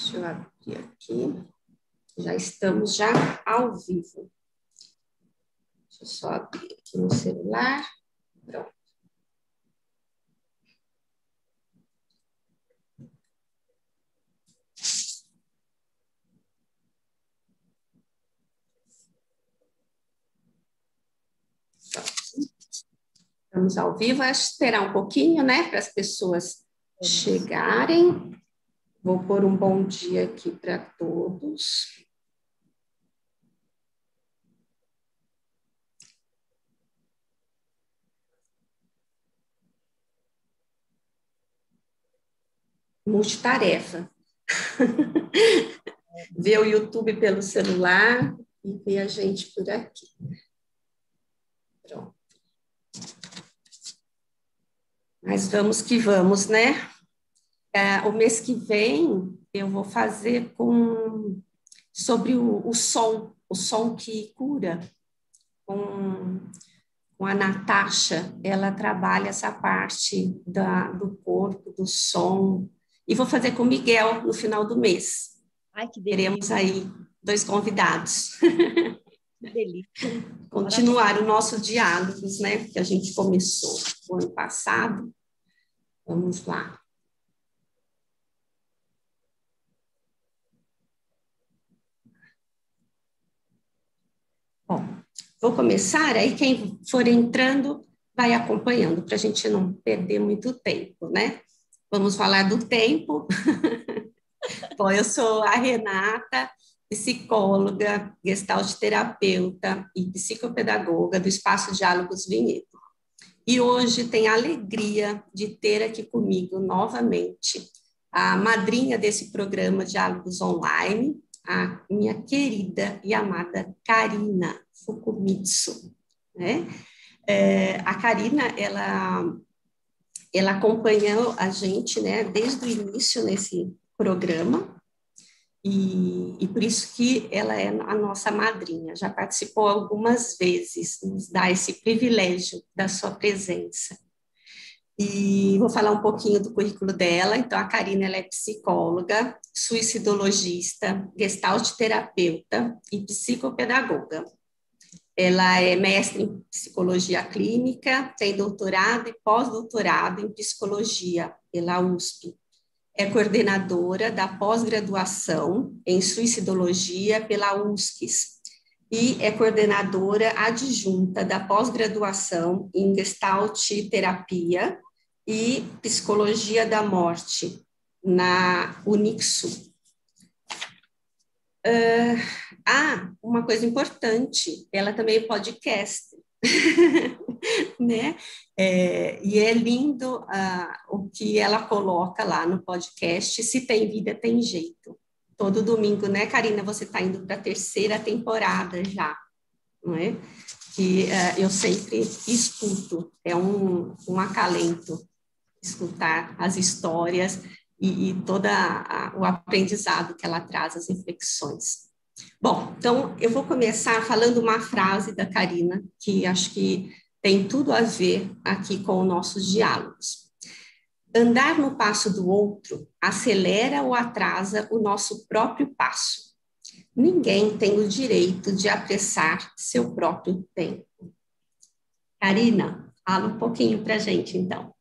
Deixa eu abrir aqui. Já estamos já ao vivo. Deixa eu só abrir aqui no celular. Pronto. Estamos ao vivo, que esperar um pouquinho, né, para as pessoas chegarem. Vou pôr um bom dia aqui para todos. Multitarefa. ver o YouTube pelo celular e ver a gente por aqui. Pronto. Mas vamos que vamos, né? É, o mês que vem eu vou fazer com sobre o, o som, o som que cura, com, com, a Natasha, ela trabalha essa parte da, do corpo, do som, e vou fazer com o Miguel no final do mês. Ai, que delícia. Teremos aí dois convidados. Que delícia. Continuar o nosso diálogo, né, que a gente começou o ano passado. Vamos lá. Vou começar, aí quem for entrando vai acompanhando, para a gente não perder muito tempo, né? Vamos falar do tempo. Bom, eu sou a Renata, psicóloga, gestalt terapeuta e psicopedagoga do Espaço Diálogos Vinhedo. E hoje tenho a alegria de ter aqui comigo novamente a madrinha desse programa Diálogos Online, a minha querida e amada Karina. Fukumitsu, né? É, a Karina, ela, ela acompanhou a gente, né, desde o início nesse programa, e, e, por isso que ela é a nossa madrinha, já participou algumas vezes, nos dá esse privilégio da sua presença. E vou falar um pouquinho do currículo dela. Então, a Karina ela é psicóloga, suicidologista, gestalt terapeuta e psicopedagoga. Ela é mestre em psicologia clínica, tem doutorado e pós-doutorado em psicologia pela USP. É coordenadora da pós-graduação em suicidologia pela USP e é coordenadora adjunta da pós-graduação em Gestalt Terapia e Psicologia da Morte na Unixu. Uh, ah, uma coisa importante, ela também é podcast. né? É, e é lindo ah, o que ela coloca lá no podcast. Se tem vida, tem jeito. Todo domingo, né, Karina? Você está indo para a terceira temporada já, não é? Que ah, eu sempre escuto, é um, um acalento escutar as histórias e, e todo o aprendizado que ela traz, as reflexões. Bom, então eu vou começar falando uma frase da Karina, que acho que tem tudo a ver aqui com nossos diálogos. Andar no passo do outro acelera ou atrasa o nosso próprio passo. Ninguém tem o direito de apressar seu próprio tempo. Karina, fala um pouquinho para a gente, então.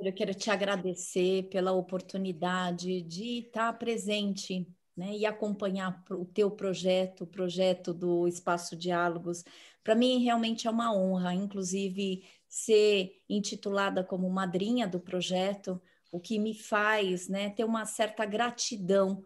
Eu quero te agradecer pela oportunidade de estar presente né? E acompanhar o teu projeto, o projeto do Espaço Diálogos. Para mim, realmente é uma honra, inclusive, ser intitulada como madrinha do projeto, o que me faz né, ter uma certa gratidão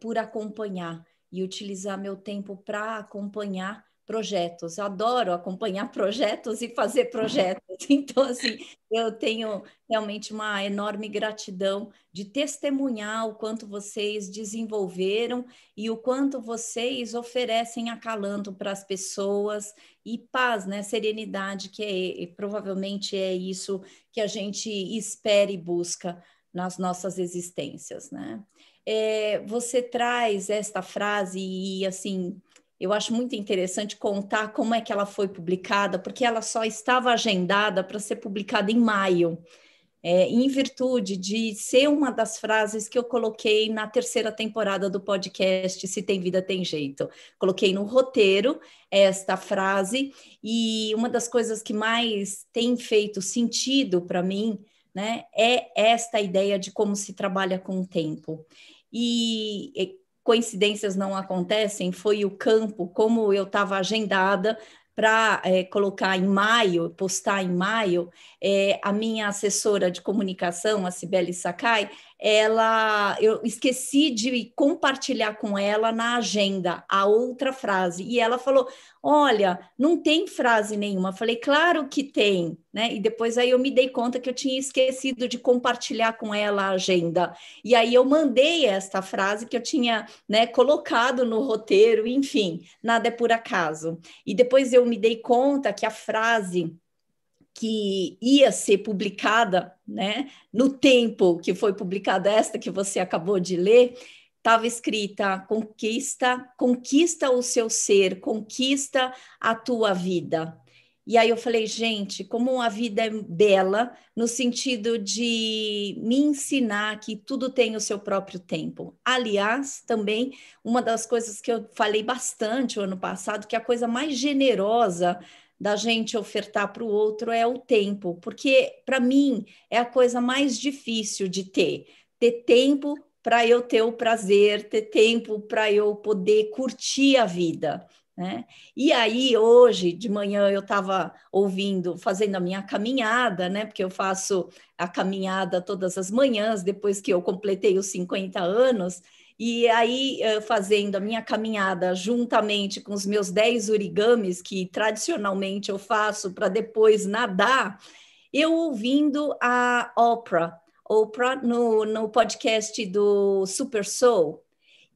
por acompanhar e utilizar meu tempo para acompanhar projetos. Adoro acompanhar projetos e fazer projetos. Então, assim, eu tenho realmente uma enorme gratidão de testemunhar o quanto vocês desenvolveram e o quanto vocês oferecem acalanto para as pessoas e paz, né? Serenidade, que é, provavelmente é isso que a gente espera e busca nas nossas existências, né? É, você traz esta frase e assim eu acho muito interessante contar como é que ela foi publicada, porque ela só estava agendada para ser publicada em maio, é, em virtude de ser uma das frases que eu coloquei na terceira temporada do podcast Se Tem Vida Tem Jeito. Coloquei no roteiro esta frase, e uma das coisas que mais tem feito sentido para mim né, é esta ideia de como se trabalha com o tempo. E coincidências não acontecem, foi o campo, como eu estava agendada para é, colocar em maio, postar em maio, é, a minha assessora de comunicação, a Cibele Sakai, ela eu esqueci de compartilhar com ela na agenda a outra frase e ela falou: "Olha, não tem frase nenhuma". Falei: "Claro que tem", né? E depois aí eu me dei conta que eu tinha esquecido de compartilhar com ela a agenda. E aí eu mandei esta frase que eu tinha, né, colocado no roteiro, enfim, nada é por acaso. E depois eu me dei conta que a frase que ia ser publicada, né, no tempo que foi publicada esta que você acabou de ler, estava escrita: conquista, conquista o seu ser, conquista a tua vida. E aí eu falei, gente, como a vida é bela, no sentido de me ensinar que tudo tem o seu próprio tempo. Aliás, também uma das coisas que eu falei bastante o ano passado, que a coisa mais generosa da gente ofertar para o outro é o tempo, porque para mim é a coisa mais difícil de ter, ter tempo para eu ter o prazer, ter tempo para eu poder curtir a vida, né? E aí, hoje de manhã, eu estava ouvindo, fazendo a minha caminhada, né? Porque eu faço a caminhada todas as manhãs, depois que eu completei os 50 anos, e aí, eh, fazendo a minha caminhada juntamente com os meus 10 origamis, que tradicionalmente eu faço para depois nadar, eu ouvindo a Oprah, Oprah no, no podcast do Super Soul,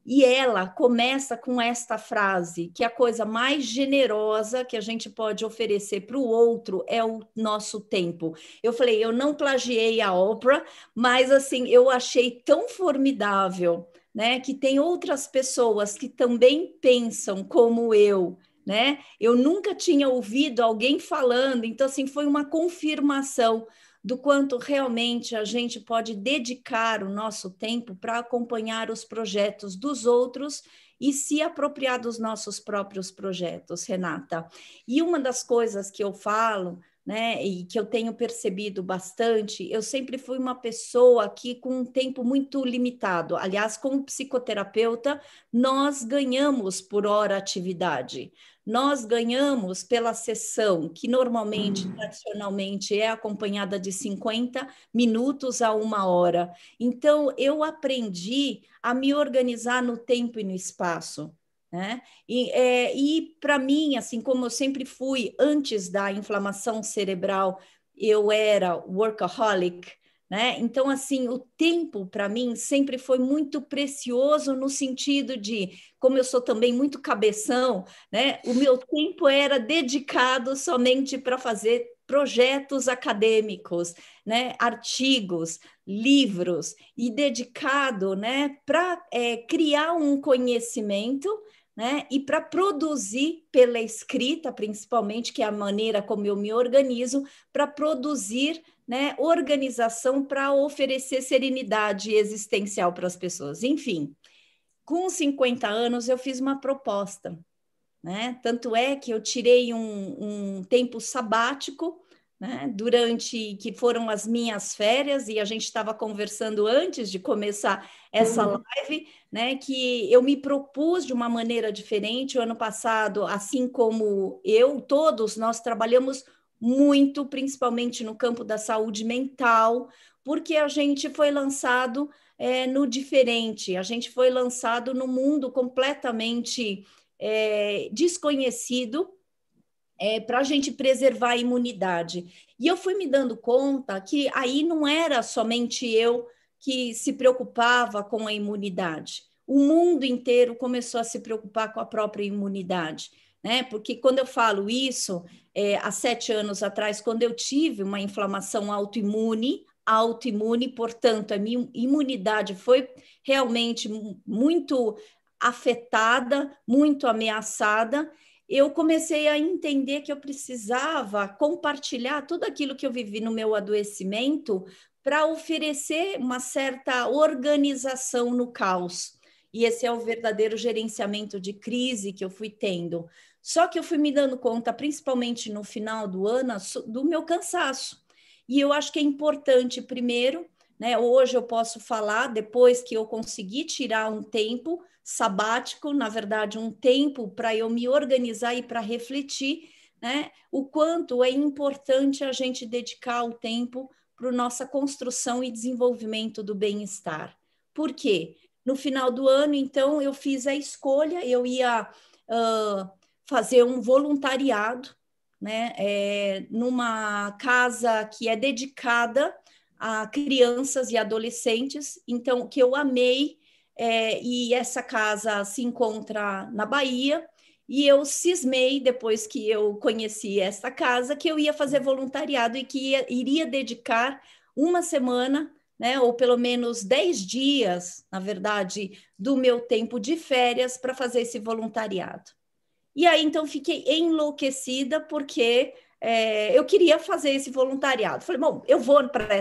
e ela começa com esta frase: que a coisa mais generosa que a gente pode oferecer para o outro é o nosso tempo. Eu falei, eu não plagiei a Oprah, mas assim, eu achei tão formidável, né? Que tem outras pessoas que também pensam como eu. Né? Eu nunca tinha ouvido alguém falando, então assim foi uma confirmação do quanto realmente a gente pode dedicar o nosso tempo para acompanhar os projetos dos outros e se apropriar dos nossos próprios projetos, Renata. E uma das coisas que eu falo, né, e que eu tenho percebido bastante, eu sempre fui uma pessoa que com um tempo muito limitado. Aliás, como psicoterapeuta, nós ganhamos por hora atividade nós ganhamos pela sessão, que normalmente, hum. tradicionalmente, é acompanhada de 50 minutos a uma hora. Então, eu aprendi a me organizar no tempo e no espaço. Né? E, é, e para mim, assim como eu sempre fui antes da inflamação cerebral, eu era workaholic, né? Então, assim, o tempo para mim sempre foi muito precioso no sentido de, como eu sou também muito cabeção, né? O meu tempo era dedicado somente para fazer projetos acadêmicos, né? Artigos, livros e dedicado, né? Para é, eh, criar um conhecimento né? E para produzir pela escrita, principalmente, que é a maneira como eu me organizo, para produzir né, organização para oferecer serenidade existencial para as pessoas. Enfim, com 50 anos eu fiz uma proposta, né? Tanto é que eu tirei um, um tempo sabático né? durante que foram as minhas férias, e a gente estava conversando antes de começar essa uhum. live, né? Que eu me propus de uma maneira diferente. O ano passado, assim como eu, todos nós trabalhamos muito, principalmente no campo da saúde mental, porque a gente foi lançado é, no diferente, a gente foi lançado no mundo completamente é, desconhecido é, para a gente preservar a imunidade. E eu fui me dando conta que aí não era somente eu que se preocupava com a imunidade. O mundo inteiro começou a se preocupar com a própria imunidade. Né? Porque quando eu falo isso, é, há sete anos atrás, quando eu tive uma inflamação autoimune, autoimune, portanto, a minha imunidade foi realmente muito afetada, muito ameaçada, eu comecei a entender que eu precisava compartilhar tudo aquilo que eu vivi no meu adoecimento para oferecer uma certa organização no caos. E esse é o verdadeiro gerenciamento de crise que eu fui tendo. Só que eu fui me dando conta, principalmente no final do ano, do meu cansaço. E eu acho que é importante, primeiro, né, hoje eu posso falar, depois que eu consegui tirar um tempo, sabático, na verdade, um tempo para eu me organizar e para refletir, né? O quanto é importante a gente dedicar o tempo para nossa construção e desenvolvimento do bem-estar. Por quê? No final do ano, então, eu fiz a escolha, eu ia uh, fazer um voluntariado, né? É, numa casa que é dedicada a crianças e adolescentes, então, que eu amei, é, e essa casa se encontra na Bahia. E eu cismei, depois que eu conheci essa casa, que eu ia fazer voluntariado e que ia, iria dedicar uma semana, né, ou pelo menos dez dias, na verdade, do meu tempo de férias para fazer esse voluntariado. E aí, então, fiquei enlouquecida, porque é, eu queria fazer esse voluntariado. Falei, bom, eu vou para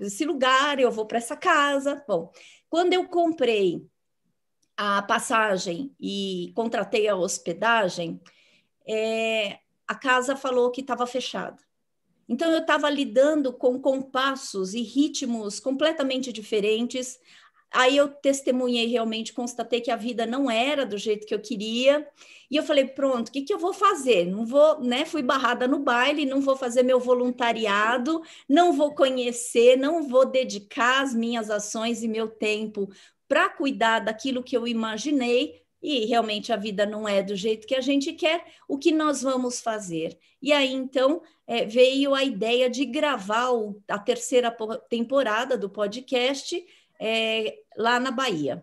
esse lugar, eu vou para essa casa. Bom, quando eu comprei a passagem e contratei a hospedagem, é, a casa falou que estava fechada. Então, eu estava lidando com compassos e ritmos completamente diferentes, Aí eu testemunhei realmente, constatei que a vida não era do jeito que eu queria. E eu falei, pronto, o que, que eu vou fazer? Não vou, né? Fui barrada no baile, não vou fazer meu voluntariado, não vou conhecer, não vou dedicar as minhas ações e meu tempo para cuidar daquilo que eu imaginei. E realmente a vida não é do jeito que a gente quer, o que nós vamos fazer? E aí então é, veio a ideia de gravar o, a terceira temporada do podcast é, lá na Bahia.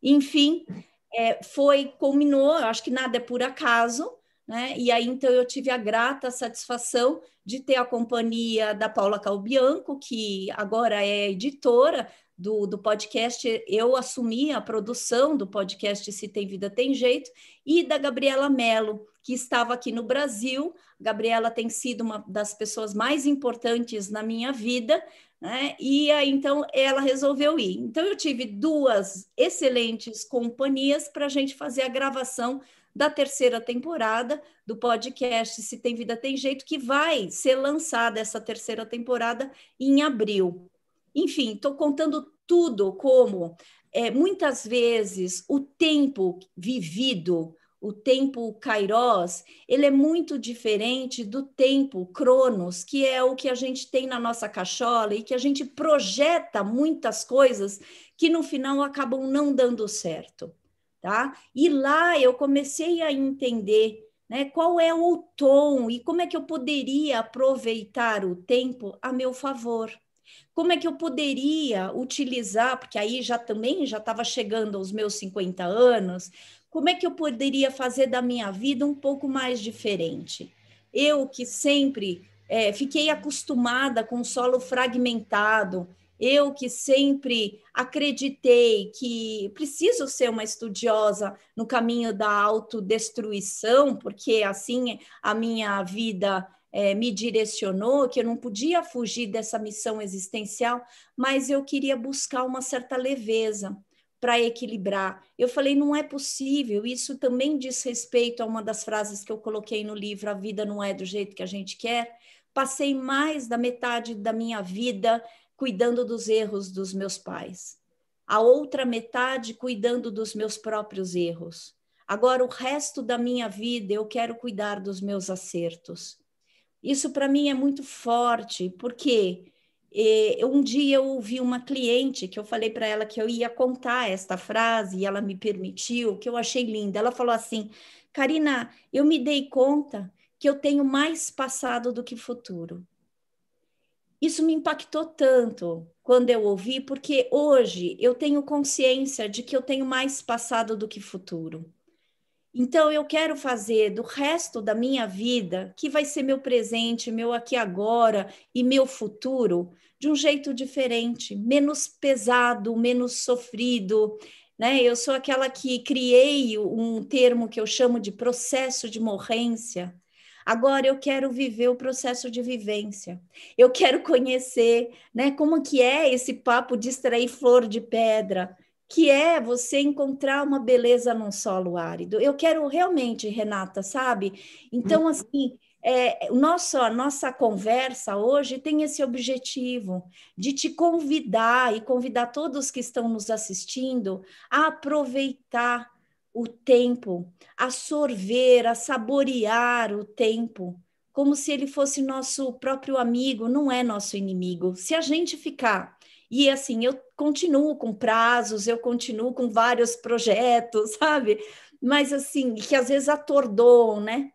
Enfim, é, foi, culminou, eu acho que nada é por acaso, né? E aí então eu tive a grata satisfação de ter a companhia da Paula Calbianco, que agora é editora do, do podcast, eu assumi a produção do podcast Se Tem Vida Tem Jeito, e da Gabriela Mello, que estava aqui no Brasil. Gabriela tem sido uma das pessoas mais importantes na minha vida, né? E aí, então, ela resolveu ir. Então, eu tive duas excelentes companhias para a gente fazer a gravação da terceira temporada do podcast Se Tem Vida Tem Jeito, que vai ser lançada essa terceira temporada em abril. Enfim, estou contando tudo como é, muitas vezes o tempo vivido o tempo kairos, ele é muito diferente do tempo cronos, que é o que a gente tem na nossa cachola e que a gente projeta muitas coisas que no final acabam não dando certo, tá? E lá eu comecei a entender né, qual é o tom e como é que eu poderia aproveitar o tempo a meu favor. Como é que eu poderia utilizar, porque aí já também já estava chegando aos meus 50 anos, como é que eu poderia fazer da minha vida um pouco mais diferente? Eu que sempre é, fiquei acostumada com o solo fragmentado, eu que sempre acreditei que preciso ser uma estudiosa no caminho da autodestruição, porque assim a minha vida é, me direcionou, que eu não podia fugir dessa missão existencial, mas eu queria buscar uma certa leveza para equilibrar. Eu falei, não é possível. Isso também diz respeito a uma das frases que eu coloquei no livro: A vida não é do jeito que a gente quer. Passei mais da metade da minha vida cuidando dos erros dos meus pais, a outra metade cuidando dos meus próprios erros. Agora, o resto da minha vida eu quero cuidar dos meus acertos. Isso para mim é muito forte, porque um dia eu ouvi uma cliente que eu falei para ela que eu ia contar esta frase e ela me permitiu, que eu achei linda. Ela falou assim: Karina, eu me dei conta que eu tenho mais passado do que futuro. Isso me impactou tanto quando eu ouvi, porque hoje eu tenho consciência de que eu tenho mais passado do que futuro. Então, eu quero fazer do resto da minha vida, que vai ser meu presente, meu aqui agora e meu futuro, de um jeito diferente, menos pesado, menos sofrido. Né? Eu sou aquela que criei um termo que eu chamo de processo de morrência. Agora eu quero viver o processo de vivência. Eu quero conhecer, né, como que é esse papo de extrair flor de pedra, que é você encontrar uma beleza num solo árido. Eu quero realmente, Renata, sabe? Então, uhum. assim, é, nosso, nossa conversa hoje tem esse objetivo de te convidar e convidar todos que estão nos assistindo a aproveitar o tempo, a sorver, a saborear o tempo. Como se ele fosse nosso próprio amigo, não é nosso inimigo. Se a gente ficar e assim, eu continuo com prazos, eu continuo com vários projetos, sabe? Mas assim, que às vezes atordoam, né?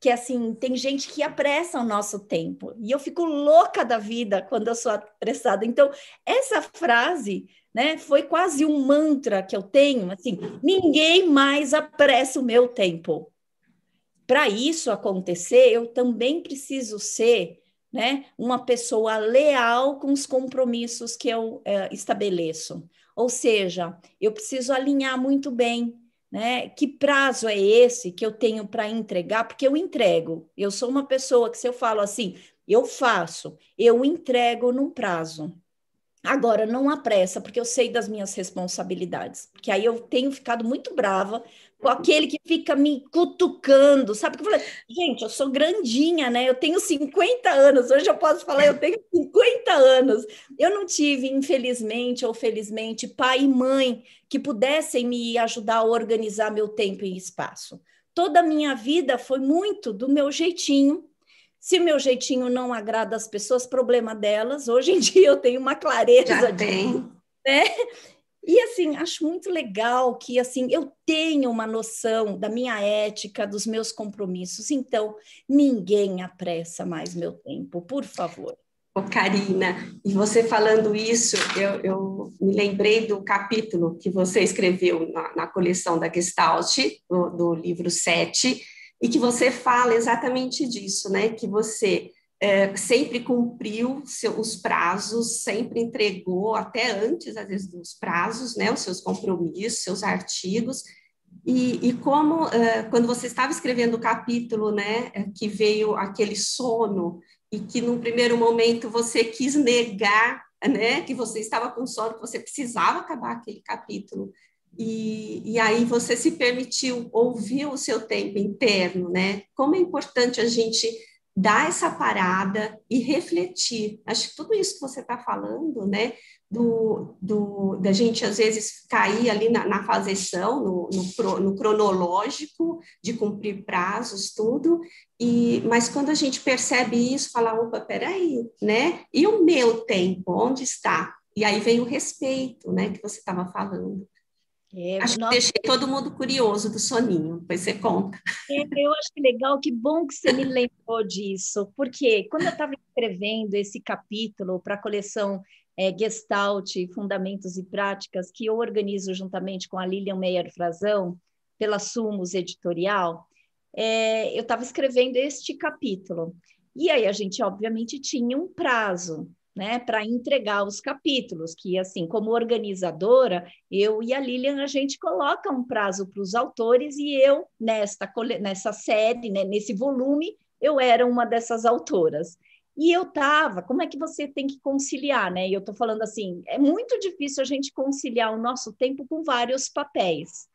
Que assim, tem gente que apressa o nosso tempo. E eu fico louca da vida quando eu sou apressada. Então, essa frase, né, foi quase um mantra que eu tenho, assim, ninguém mais apressa o meu tempo. Para isso acontecer, eu também preciso ser né? Uma pessoa leal com os compromissos que eu é, estabeleço. Ou seja, eu preciso alinhar muito bem, né? Que prazo é esse que eu tenho para entregar? Porque eu entrego. Eu sou uma pessoa que se eu falo assim, eu faço, eu entrego num prazo. Agora, não apressa, porque eu sei das minhas responsabilidades. Porque aí eu tenho ficado muito brava aquele que fica me cutucando, sabe? Porque eu falei, gente, eu sou grandinha, né? Eu tenho 50 anos, hoje eu posso falar, eu tenho 50 anos. Eu não tive, infelizmente ou felizmente, pai e mãe que pudessem me ajudar a organizar meu tempo e espaço. Toda a minha vida foi muito do meu jeitinho. Se meu jeitinho não agrada as pessoas, problema delas. Hoje em dia eu tenho uma clareza Já de. Né? E assim, acho muito legal que assim eu tenha uma noção da minha ética, dos meus compromissos. Então, ninguém apressa mais meu tempo, por favor. Ô, Karina, e você falando isso, eu, eu, me lembrei do capítulo que você escreveu na, na coleção da Gestalt, do, do livro 7, e que você fala exatamente disso, né? Que você é, sempre cumpriu seu, os prazos, sempre entregou, até antes, às vezes, dos prazos, né, os seus compromissos, seus artigos. E, e como, uh, quando você estava escrevendo o capítulo, né, é, que veio aquele sono, e que num primeiro momento você quis negar, né, que você estava com sono, que você precisava acabar aquele capítulo. E, e, aí você se permitiu ouvir o seu tempo interno, né? Como é importante a gente dar essa parada e refletir. Acho que tudo isso que você está falando, né, do, do, da gente às vezes cair ali na, na fazeção, no, no, no, cronológico, de cumprir prazos, tudo, e, mas quando a gente percebe isso, fala, opa, peraí, né, e o meu tempo, onde está? E aí vem o respeito, né, que você estava falando. É, acho que deixei todo mundo curioso do soninho, depois você conta. É, eu acho legal, que bom que você me lembrou disso, porque quando eu estava escrevendo esse capítulo para a coleção é, Gestalt, Fundamentos e Práticas, que eu organizo juntamente com a Lilian Meyer Frazão, pela Sumos Editorial, é, eu estava escrevendo este capítulo. E aí a gente, obviamente, tinha um prazo né, para entregar os capítulos, que assim, como organizadora, eu e a Lilian a gente coloca um prazo para os autores e eu nesta nessa série, né, nesse volume, eu era uma dessas autoras. E eu tava, como é que você tem que conciliar, né? E eu estou falando assim, é muito difícil a gente conciliar o nosso tempo com vários papéis.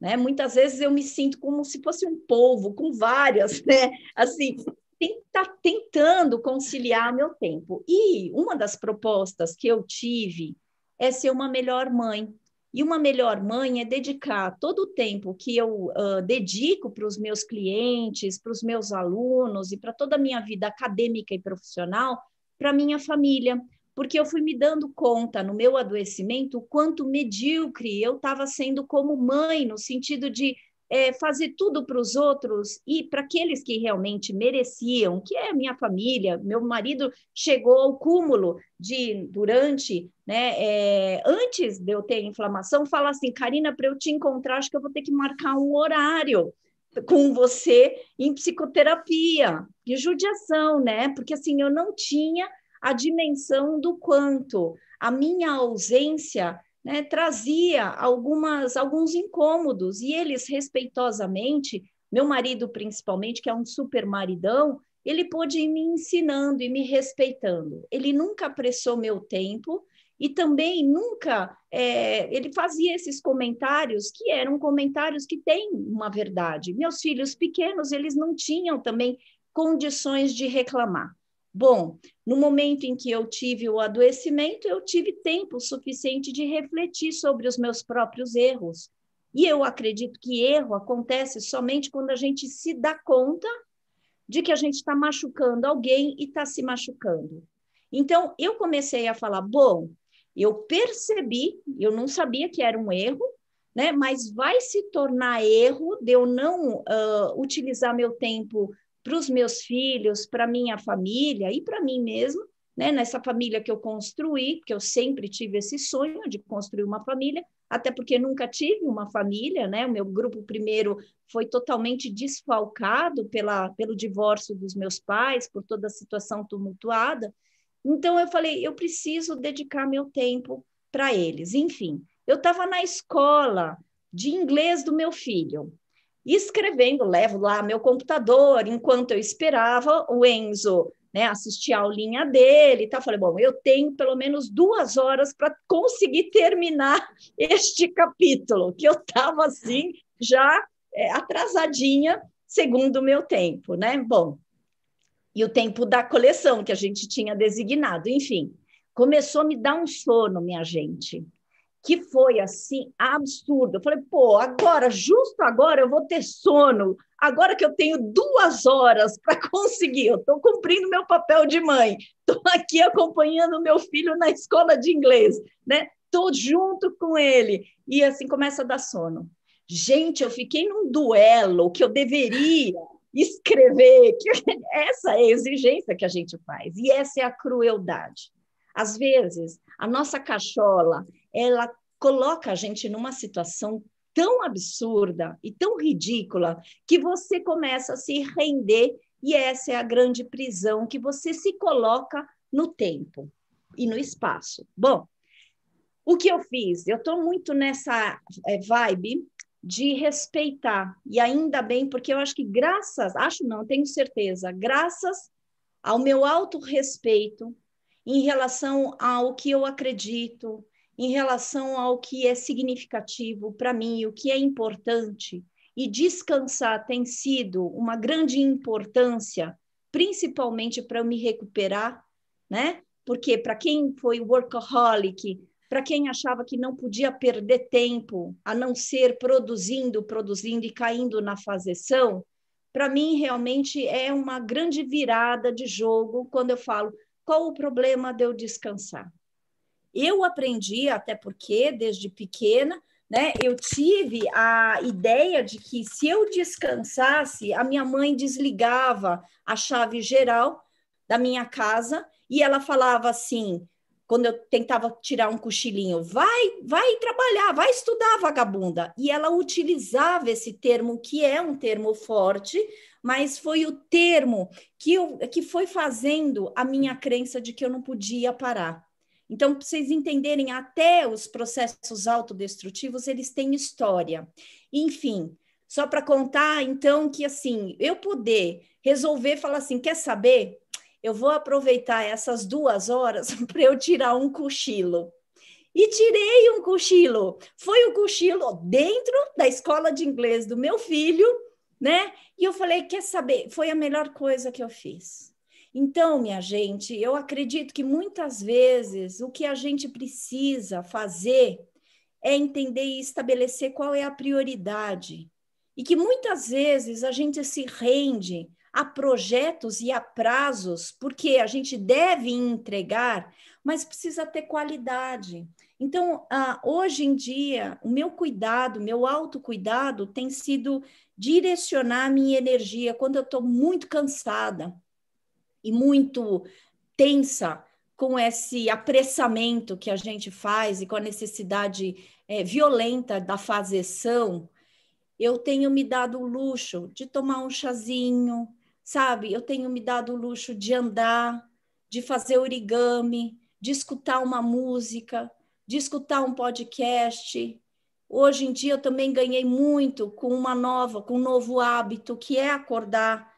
Né? Muitas vezes eu me sinto como se fosse um povo com várias, né? Assim, está tentando conciliar meu tempo. E uma das propostas que eu tive é ser uma melhor mãe. E uma melhor mãe é dedicar todo o tempo que eu uh, dedico para os meus clientes, para os meus alunos e para toda a minha vida acadêmica e profissional, para minha família. Porque eu fui me dando conta no meu adoecimento o quanto medíocre eu estava sendo como mãe, no sentido de é, fazer tudo para os outros e para aqueles que realmente mereciam, que é a minha família. Meu marido chegou ao cúmulo de, durante, né, é, antes de eu ter inflamação, falar assim: Karina, para eu te encontrar, acho que eu vou ter que marcar um horário com você em psicoterapia. de judiação, né? Porque assim, eu não tinha a dimensão do quanto a minha ausência né, trazia algumas, alguns incômodos, e eles respeitosamente, meu marido principalmente, que é um super maridão, ele pôde ir me ensinando e me respeitando. Ele nunca apressou meu tempo e também nunca é, ele fazia esses comentários que eram comentários que têm uma verdade. Meus filhos pequenos eles não tinham também condições de reclamar. Bom, no momento em que eu tive o adoecimento, eu tive tempo suficiente de refletir sobre os meus próprios erros. E eu acredito que erro acontece somente quando a gente se dá conta de que a gente está machucando alguém e está se machucando. Então, eu comecei a falar: bom, eu percebi, eu não sabia que era um erro, né? mas vai se tornar erro de eu não uh, utilizar meu tempo para os meus filhos, para minha família e para mim mesma, né? Nessa família que eu construí, que eu sempre tive esse sonho de construir uma família, até porque nunca tive uma família, né? O meu grupo primeiro foi totalmente desfalcado pela, pelo divórcio dos meus pais, por toda a situação tumultuada. Então eu falei, eu preciso dedicar meu tempo para eles. Enfim, eu estava na escola de inglês do meu filho. E escrevendo, levo lá meu computador, enquanto eu esperava, o Enzo né, assistir a aulinha dele e tal. Falei, bom, eu tenho pelo menos duas horas para conseguir terminar este capítulo, que eu estava assim, já é, atrasadinha, segundo o meu tempo, né? Bom, e o tempo da coleção que a gente tinha designado, enfim. Começou a me dar um sono, minha gente que foi assim absurdo. Eu falei, pô, agora, justo agora, eu vou ter sono. Agora que eu tenho duas horas para conseguir, eu estou cumprindo meu papel de mãe, estou aqui acompanhando meu filho na escola de inglês, né? Estou junto com ele. E assim começa a dar sono. Gente, eu fiquei num duelo que eu deveria escrever. Que essa é a exigência que a gente faz. E essa é a crueldade. Às vezes, a nossa cachola ela coloca a gente numa situação tão absurda e tão ridícula que você começa a se render e essa é a grande prisão que você se coloca no tempo e no espaço. Bom, o que eu fiz? Eu estou muito nessa eh, vibe de respeitar, e ainda bem, porque eu acho que graças, acho não, tenho certeza, graças ao meu autorrespeito em relação ao que eu acredito, em relação ao que é significativo para mim, o que é importante, e descansar tem sido uma grande importância, principalmente para eu me recuperar, né? Porque para quem foi workaholic, para quem achava que não podia perder tempo a não ser produzindo, produzindo e caindo na fazeção, para mim realmente é uma grande virada de jogo quando eu falo qual o problema de eu descansar? Eu aprendi, até porque desde pequena, né, eu tive a ideia de que se eu descansasse, a minha mãe desligava a chave geral da minha casa e ela falava assim, quando eu tentava tirar um cochilinho, vai, vai trabalhar, vai estudar, vagabunda. E ela utilizava esse termo, que é um termo forte, mas foi o termo que, eu, que foi fazendo a minha crença de que eu não podia parar. Então, para vocês entenderem, até os processos autodestrutivos, eles têm história. Enfim, só para contar, então, que assim, eu poder resolver falar assim, quer saber? Eu vou aproveitar essas duas horas para eu tirar um cochilo. E tirei um cochilo. Foi um cochilo dentro da escola de inglês do meu filho, né? E eu falei, quer saber? Foi a melhor coisa que eu fiz então, minha gente, eu acredito que muitas vezes o que a gente precisa fazer é entender e estabelecer qual é a prioridade. E que muitas vezes a gente se rende a projetos e a prazos, porque a gente deve entregar, mas precisa ter qualidade. Então, ah, hoje em dia, o meu cuidado, meu autocuidado tem sido direcionar a minha energia quando eu estou muito cansada, e muito tensa com esse apressamento que a gente faz e com a necessidade é, violenta da fazeção, eu tenho me dado o luxo de tomar um chazinho, sabe? Eu tenho me dado o luxo de andar, de fazer origami, de escutar uma música, de escutar um podcast. Hoje em dia eu também ganhei muito com uma nova, com um novo hábito, que é acordar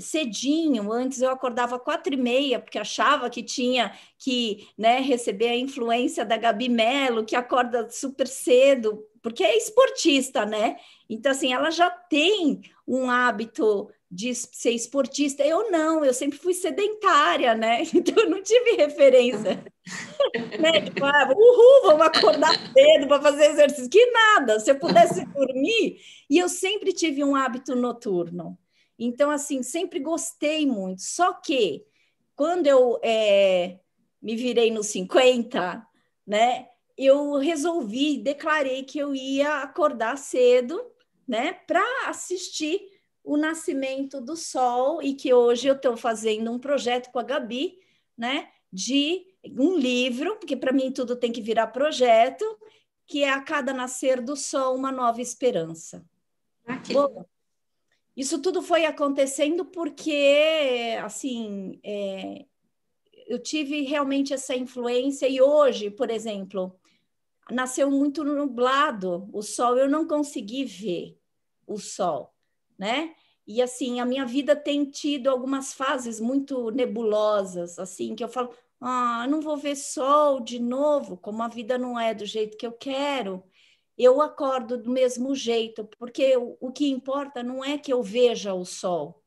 cedinho. Antes eu acordava quatro e meia, porque achava que tinha que né, receber a influência da Gabi Melo, que acorda super cedo, porque é esportista, né? Então, assim, ela já tem um hábito de ser esportista. Eu não, eu sempre fui sedentária, né? Então, eu não tive referência. né? Tipo, ah, uhul, vamos acordar cedo para fazer exercício. Que nada, se eu pudesse dormir. E eu sempre tive um hábito noturno. Então, assim, sempre gostei muito. Só que quando eu é, me virei nos 50, né? Eu resolvi, declarei que eu ia acordar cedo, né, para assistir o nascimento do sol e que hoje eu estou fazendo um projeto com a Gabi, né, de um livro, porque para mim tudo tem que virar projeto, que é a cada nascer do sol uma nova esperança. Ah, Bom, isso tudo foi acontecendo porque, assim, é, eu tive realmente essa influência e hoje, por exemplo, nasceu muito nublado o sol, eu não consegui ver o sol, né? E assim, a minha vida tem tido algumas fases muito nebulosas, assim, que eu falo, ah, não vou ver sol de novo, como a vida não é do jeito que eu quero eu acordo do mesmo jeito, porque eu, o que importa não é que eu veja o sol.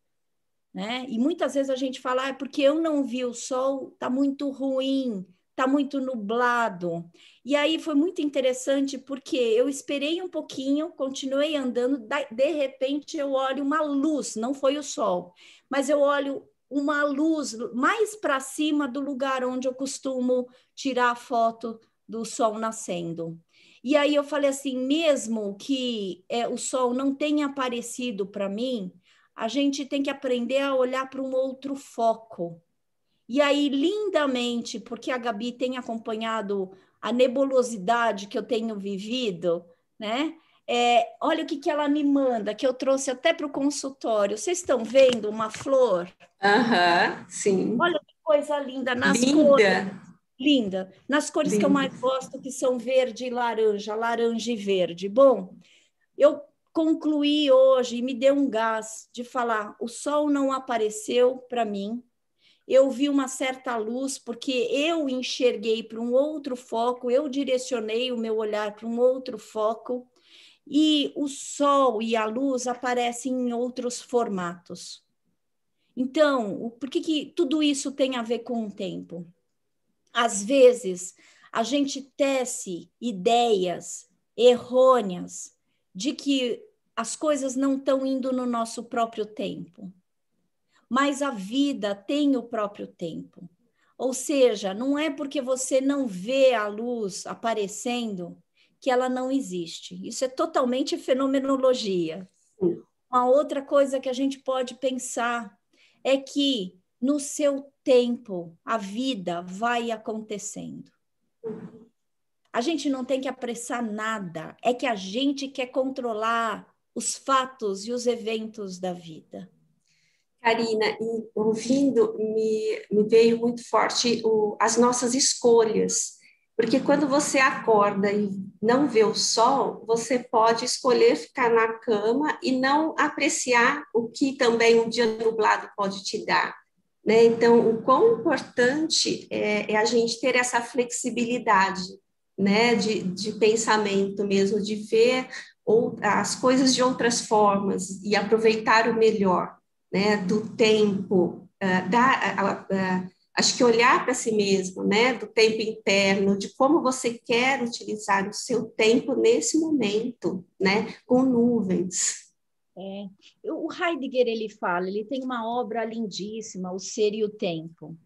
Né? E muitas vezes a gente fala, ah, é porque eu não vi o sol, tá muito ruim, tá muito nublado. E aí foi muito interessante porque eu esperei um pouquinho, continuei andando, de repente eu olho uma luz, não foi o sol, mas eu olho uma luz mais para cima do lugar onde eu costumo tirar a foto do sol nascendo. E aí eu falei assim, mesmo que é, o sol não tenha aparecido para mim, a gente tem que aprender a olhar para um outro foco. E aí, lindamente, porque a Gabi tem acompanhado a nebulosidade que eu tenho vivido, né? É, olha o que, que ela me manda, que eu trouxe até para o consultório. Vocês estão vendo uma flor? Aham, uhum, sim. Olha que coisa linda nas linda. cores Linda. Nas cores Linda. que eu mais gosto, que são verde e laranja, laranja e verde. Bom, eu concluí hoje e me deu um gás de falar: o sol não apareceu para mim. Eu vi uma certa luz, porque eu enxerguei para um outro foco, eu direcionei o meu olhar para um outro foco, e o sol e a luz aparecem em outros formatos. Então, por que, que tudo isso tem a ver com o tempo? Às vezes, a gente tece ideias errôneas de que as coisas não estão indo no nosso próprio tempo. Mas a vida tem o próprio tempo. Ou seja, não é porque você não vê a luz aparecendo que ela não existe. Isso é totalmente fenomenologia. Uma outra coisa que a gente pode pensar é que no seu tempo, a vida vai acontecendo. A gente não tem que apressar nada, é que a gente quer controlar os fatos e os eventos da vida. Karina, ouvindo, me, me veio muito forte o, as nossas escolhas, porque quando você acorda e não vê o sol, você pode escolher ficar na cama e não apreciar o que também um dia nublado pode te dar. Né? Então, o quão importante é, é, a gente ter essa flexibilidade né? de, de pensamento mesmo, de ver ou, as coisas de outras formas e aproveitar o melhor né? do tempo, uh, da, uh, uh, acho que olhar para si mesmo, né? do tempo interno, de como você quer utilizar o seu tempo nesse momento, né? com nuvens. É. O Heidegger ele fala, ele tem uma obra lindíssima, O Ser e o Tempo.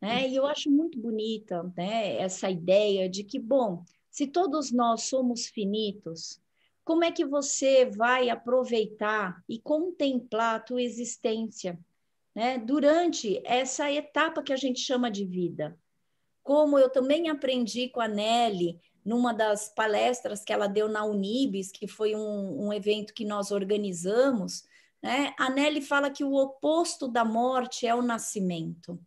Né? Uhum. E eu acho muito bonita né, essa ideia de que, bom, se todos nós somos finitos, como é que você vai aproveitar e contemplar a tua existência né, durante essa etapa que a gente chama de vida? Como eu também aprendi com a Nelly, numa das palestras que ela deu na Unibis, que foi um, um evento que nós organizamos, né? a Nelly fala que o oposto da morte é o nascimento.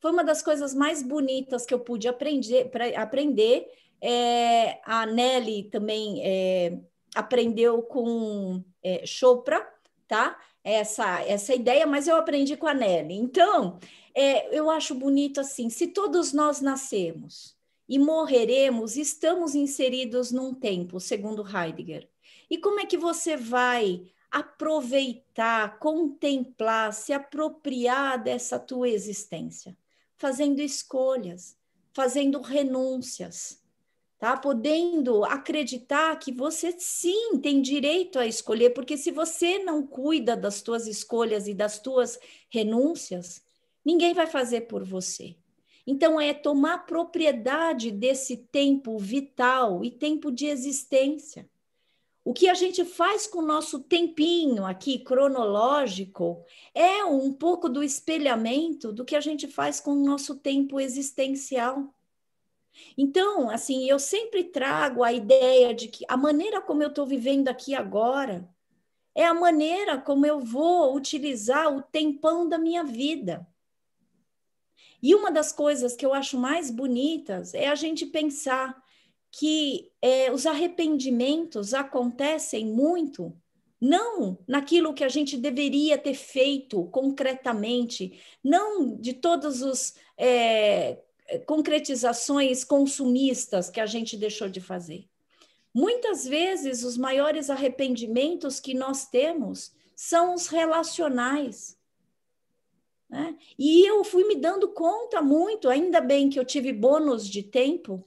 Foi uma das coisas mais bonitas que eu pude aprender. Pra, aprender. É, a Nelly também é, aprendeu com é, Chopra, tá? Essa, essa ideia, mas eu aprendi com a Nelly. Então, é, eu acho bonito assim: se todos nós nascemos e morreremos, estamos inseridos num tempo, segundo Heidegger. E como é que você vai aproveitar, contemplar, se apropriar dessa tua existência? Fazendo escolhas, fazendo renúncias, tá? Podendo acreditar que você sim tem direito a escolher, porque se você não cuida das tuas escolhas e das tuas renúncias, ninguém vai fazer por você. Então, é tomar propriedade desse tempo vital e tempo de existência. O que a gente faz com o nosso tempinho aqui cronológico é um pouco do espelhamento do que a gente faz com o nosso tempo existencial. Então, assim, eu sempre trago a ideia de que a maneira como eu estou vivendo aqui agora é a maneira como eu vou utilizar o tempão da minha vida. E uma das coisas que eu acho mais bonitas é a gente pensar que é, os arrependimentos acontecem muito não naquilo que a gente deveria ter feito concretamente, não de todas as é, concretizações consumistas que a gente deixou de fazer. Muitas vezes, os maiores arrependimentos que nós temos são os relacionais. Né? E eu fui me dando conta muito, ainda bem que eu tive bônus de tempo,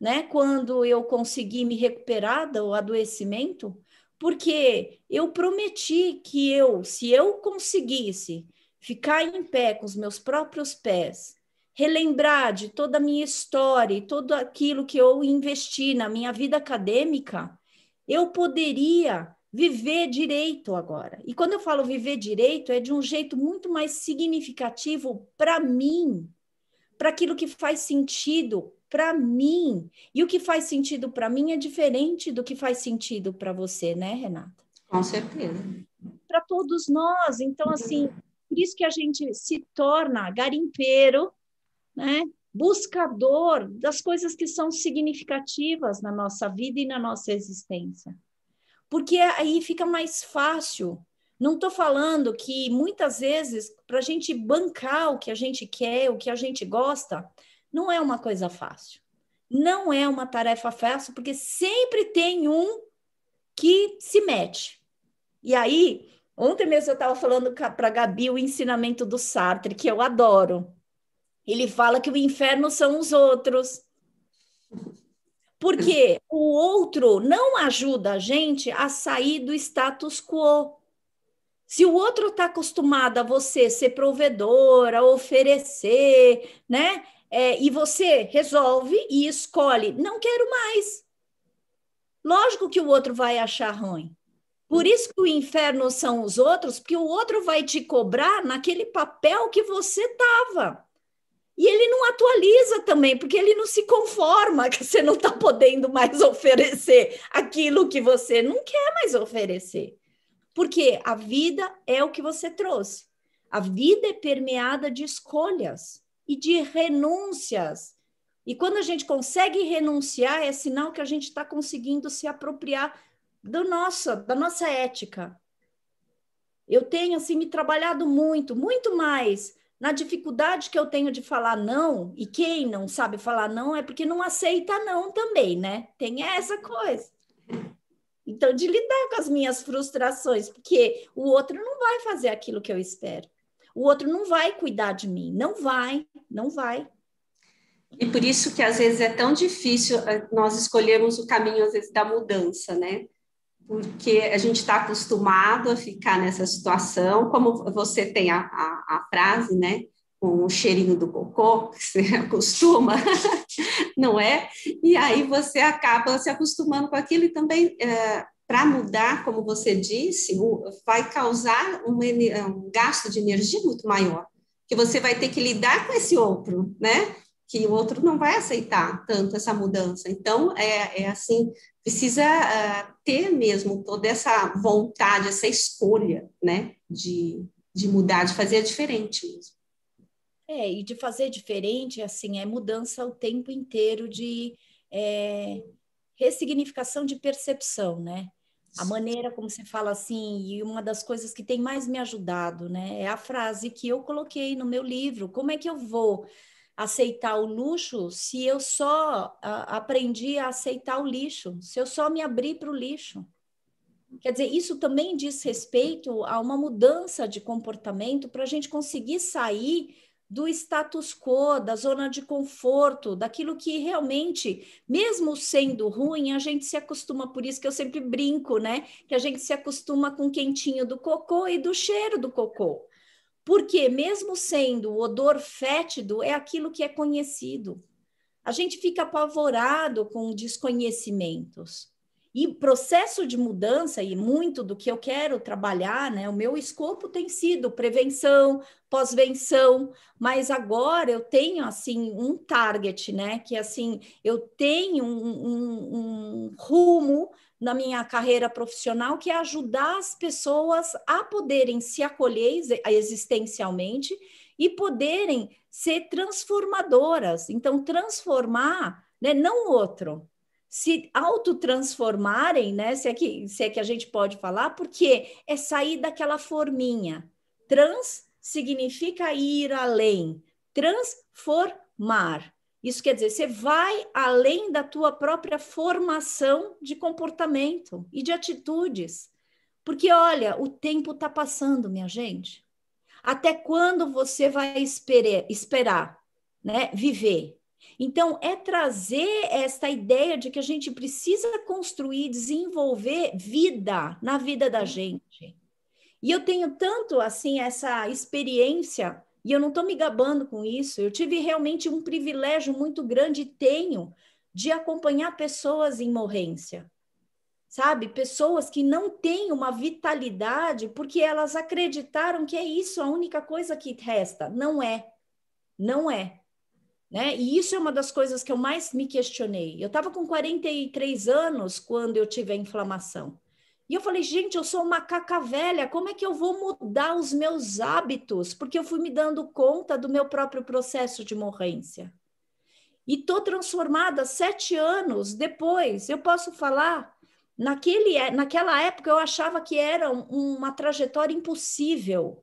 né? quando eu consegui me recuperar do adoecimento, porque eu prometi que eu, se eu conseguisse ficar em pé com os meus próprios pés, relembrar de toda a minha história e tudo aquilo que eu investi na minha vida acadêmica, eu poderia viver direito agora. E quando eu falo viver direito, é de um jeito muito mais significativo para mim, para aquilo que faz sentido para mim. E o que faz sentido para mim é diferente do que faz sentido para você, né, Renata? Com certeza. Para todos nós. Então, assim, por isso que a gente se torna garimpeiro, né? Buscador das coisas que são significativas na nossa vida e na nossa existência porque aí fica mais fácil. Não estou falando que muitas vezes, para a gente bancar o que a gente quer, o que a gente gosta, não é uma coisa fácil. Não é uma tarefa fácil, porque sempre tem um que se mete. E aí, ontem mesmo eu estava falando para a Gabi o ensinamento do Sartre, que eu adoro. Ele fala que o inferno são os outros. Porque o outro não ajuda a gente a sair do status quo. Se o outro está acostumado a você ser provedor, a oferecer, né? É, e você resolve e escolhe, não quero mais. Lógico que o outro vai achar ruim. Por isso que o inferno são os outros, porque o outro vai te cobrar naquele papel que você estava. E ele não atualiza também, porque ele não se conforma que você não está podendo mais oferecer aquilo que você não quer mais oferecer. Porque a vida é o que você trouxe. A vida é permeada de escolhas e de renúncias. E quando a gente consegue renunciar, é sinal que a gente está conseguindo se apropriar do nosso, da nossa ética. Eu tenho assim me trabalhado muito, muito mais na dificuldade que eu tenho de falar não, e quem não sabe falar não é porque não aceita não também, né? Tem essa coisa. Então, de lidar com as minhas frustrações, porque o outro não vai fazer aquilo que eu espero. O outro não vai cuidar de mim, não vai, não vai. E por isso que às vezes é tão difícil eh, nós escolhermos o caminho às vezes da mudança, né? porque a gente está acostumado a ficar nessa situação, como você tem a, a, a frase, né? Com o cheirinho do cocô, que você acostuma, não é? E aí você acaba se acostumando com aquilo e também é, para mudar, como você disse, vai causar um, um, gasto de energia muito maior, que você vai ter que lidar com esse outro, né? Que o outro não vai aceitar tanto essa mudança. Então, é, é assim, precisa uh, ter mesmo toda essa vontade, essa escolha, né, de, de mudar, de fazer diferente mesmo. É, e de fazer diferente, assim, é mudança o tempo inteiro de é, ressignificação de percepção, né? A maneira como você fala assim, e uma das coisas que tem mais me ajudado, né? É a frase que eu coloquei no meu livro: como é que eu vou aceitar o luxo se eu só ah, aprendi a aceitar o lixo, se eu só me abri para o lixo. Quer dizer, isso também diz respeito a uma mudança de comportamento para a gente conseguir sair do status quo, da zona de conforto, daquilo que realmente, mesmo sendo ruim, a gente se acostuma. Por isso que eu sempre brinco, né? Que a gente se acostuma com o quentinho do cocô e do cheiro do cocô. Porque, mesmo sendo o odor fétido, é aquilo que é conhecido. A gente fica apavorado com desconhecimentos. E processo de mudança, e muito do que eu quero trabalhar, né? O meu escopo tem sido prevenção, pós-venção, mas agora eu tenho, assim, um target, né? Que, assim, eu tenho um, um, um rumo na minha carreira profissional, que é ajudar as pessoas a poderem se acolher existencialmente e poderem ser transformadoras. Então, transformar, né, não o outro, se autotransformarem, né, se é, que, se é que a gente pode falar, porque é sair daquela forminha. Trans significa ir além, transformar. Isso quer dizer, você vai além da tua própria formação de comportamento e de atitudes. Porque olha, o tempo está passando, minha gente. Até quando você vai esperer, esperar, né, viver? Então é trazer esta ideia de que a gente precisa construir, desenvolver vida na vida da gente. E eu tenho tanto assim essa experiência e eu não estou me gabando com isso. Eu tive realmente um privilégio muito grande, tenho, de acompanhar pessoas em morrência. Sabe? Pessoas que não têm uma vitalidade porque elas acreditaram que é isso a única coisa que resta. Não é. Não é. Né? E isso é uma das coisas que eu mais me questionei. Eu estava com 43 anos quando eu tive a inflamação. E eu falei, gente, eu sou uma caca velha, como é que eu vou mudar os meus hábitos? Porque eu fui me dando conta do meu próprio processo de morrência. E tô transformada sete anos depois. Eu posso falar, naquele, é, naquela época eu achava que era uma trajetória impossível.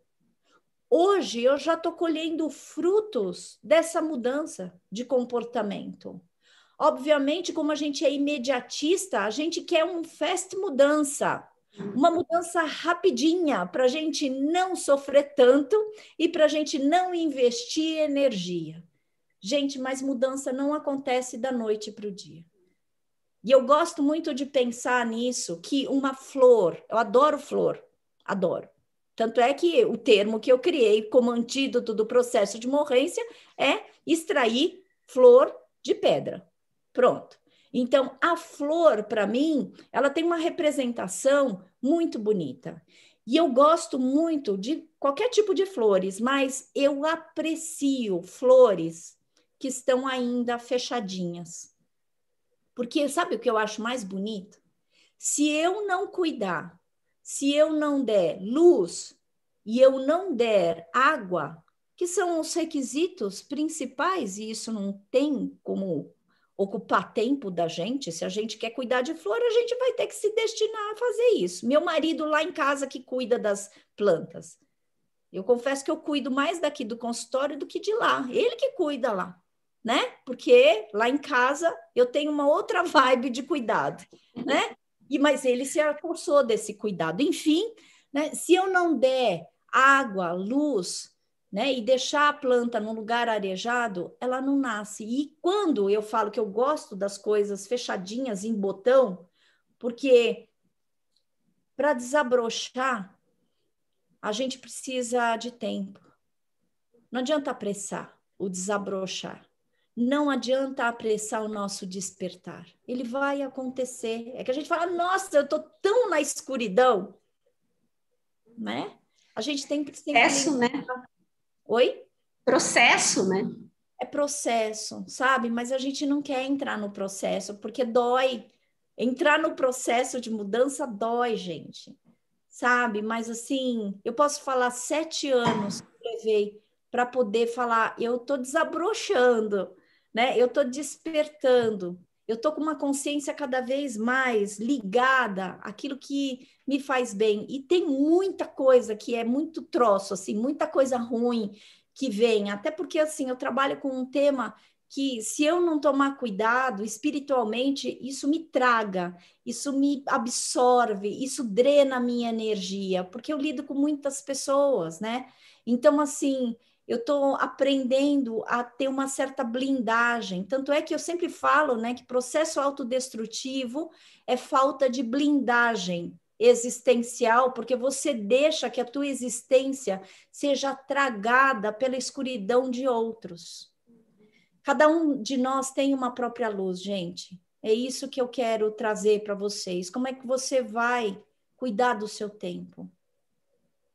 Hoje eu já estou colhendo frutos dessa mudança de comportamento. Obviamente, como a gente é imediatista, a gente quer um fast mudança, uma mudança rapidinha para a gente não sofrer tanto e para a gente não investir energia. Gente, mas mudança não acontece da noite para o dia. E eu gosto muito de pensar nisso, que uma flor, eu adoro flor, adoro. Tanto é que o termo que eu criei como antídoto do processo de morrência é extrair flor de pedra. Pronto. Então, a flor, para mim, ela tem uma representação muito bonita. E eu gosto muito de qualquer tipo de flores, mas eu aprecio flores que estão ainda fechadinhas. Porque sabe o que eu acho mais bonito? Se eu não cuidar, se eu não der luz e eu não der água, que são os requisitos principais, e isso não tem como ocupar tempo da gente, se a gente quer cuidar de flor, a gente vai ter que se destinar a fazer isso. Meu marido lá em casa que cuida das plantas. Eu confesso que eu cuido mais daqui do consultório do que de lá. Ele que cuida lá, né? Porque lá em casa eu tenho uma outra vibe de cuidado, né? E mas ele se apossou desse cuidado. Enfim, né? se eu não der água, luz, né? E deixar a planta num lugar arejado, ela não nasce. E quando eu falo que eu gosto das coisas fechadinhas em botão, porque para desabrochar, a gente precisa de tempo. Não adianta apressar o desabrochar. Não adianta apressar o nosso despertar. Ele vai acontecer. É que a gente fala, nossa, eu estou tão na escuridão, né? A gente tem que sempre... Peço, né? Oi? Processo, né? É processo, sabe? Mas a gente não quer entrar no processo, porque dói. Entrar no processo de mudança dói, gente. Sabe? Mas assim, eu posso falar sete anos que levei para poder falar, eu estou desabrochando, né? Eu estou despertando eu estou com uma consciência cada vez mais ligada àquilo que me faz bem. E tem muita coisa que é muito troço, assim, muita coisa ruim que vem. Até porque, assim, eu trabalho com um tema que, se eu não tomar cuidado espiritualmente, isso me traga, isso me absorve, isso drena a minha energia, porque eu lido com muitas pessoas, né? Então, assim, eu estou aprendendo a ter uma certa blindagem. Tanto é que eu sempre falo né, que processo autodestrutivo é falta de blindagem existencial, porque você deixa que a tua existência seja tragada pela escuridão de outros. Cada um de nós tem uma própria luz, gente. É isso que eu quero trazer para vocês. Como é que você vai cuidar do seu tempo?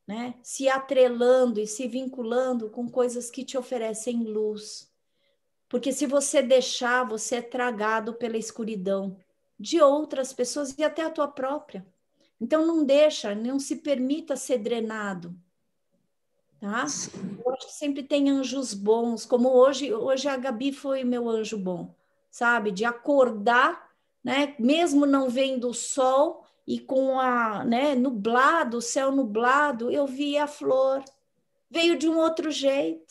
né? Se atrelando e se vinculando com coisas que te oferecem luz. Porque se você deixar, você é tragado pela escuridão de outras pessoas e até a tua própria. Então não deixa, não se permita ser drenado. Tá? Eu acho que sempre tem anjos bons, como hoje, hoje a Gabi foi meu anjo bom, sabe? De acordar, né? Mesmo não vendo o sol, e com a, né, nublado, o céu nublado, eu vi a flor. Veio de um outro jeito.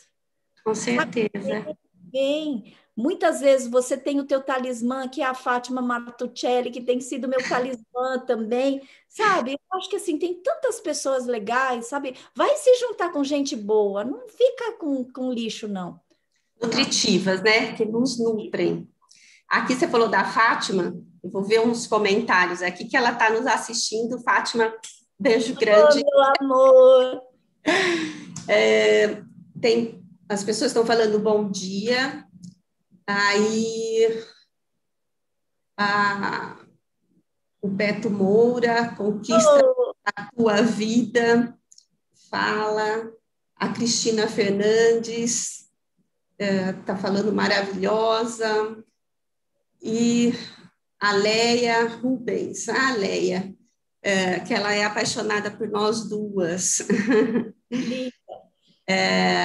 Com certeza. Bem, muitas vezes você tem o teu talismã, que é a Fátima Martuccelli, que tem sido meu talismã também, sabe? Eu acho que assim, tem tantas pessoas legais, sabe? Vai se juntar com gente boa, não fica com, com lixo, não. Nutritivas, né? Que nos nutrem. Aqui você falou da Fátima, eu vou ver uns comentários aqui que ela está nos assistindo. Fátima, beijo grande. Oh, meu amor! É, tem, as pessoas estão falando bom dia. Aí a, o Beto Moura, conquista oh. a tua vida, fala. A Cristina Fernandes está é, tá falando maravilhosa. E a Leia Rubens, ah, a Leia, é, que ela é apaixonada por nós duas. é,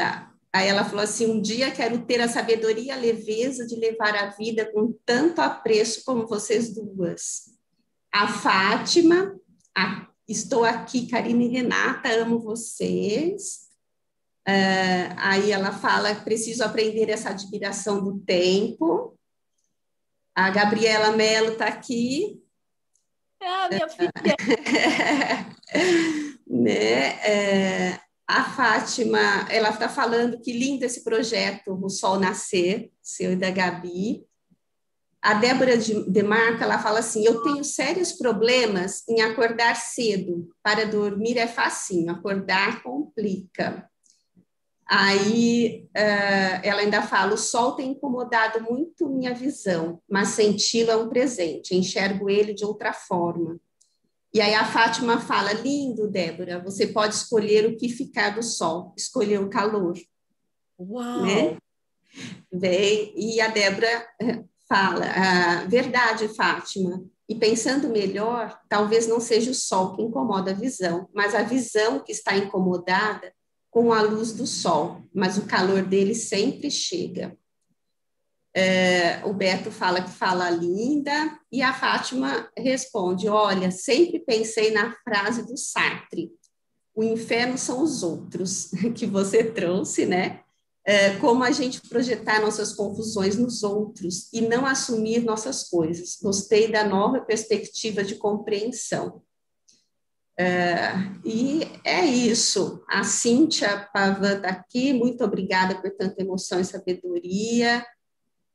aí ela falou assim: um dia quero ter a sabedoria e a leveza de levar a vida com tanto apreço como vocês duas. A Fátima, a, estou aqui, Karine e Renata, amo vocês. É, aí ela fala: preciso aprender essa admiração do tempo a Gabriela Mello está aqui. Ah, minha filha! né? É, a Fátima, ela está falando que lindo esse projeto, O Sol Nascer, seu e da Gabi. A Débora de, de ela fala assim, eu tenho sérios problemas em acordar cedo. Para dormir é facinho, acordar complica. Aí uh, ela ainda fala: o sol tem incomodado muito minha visão, mas senti-lo é um presente, enxergo ele de outra forma. E aí a Fátima fala: lindo, Débora, você pode escolher o que ficar do sol, escolher o calor. Uau! Né? Bem, e a Débora eh, fala: ah, verdade, Fátima. E pensando melhor, talvez não seja o sol que incomoda a visão, mas a visão que está incomodada com a luz do sol, mas o calor dele sempre chega. É, o Beto fala que fala linda, e a Fátima responde: Olha, sempre pensei na frase do Sartre: o inferno são os outros, que você trouxe, né? É, como a gente projetar nossas confusões nos outros e não assumir nossas coisas. Gostei da nova perspectiva de compreensão. É, e é isso. A Cíntia Pavan está aqui. Muito obrigada por tanta emoção e sabedoria.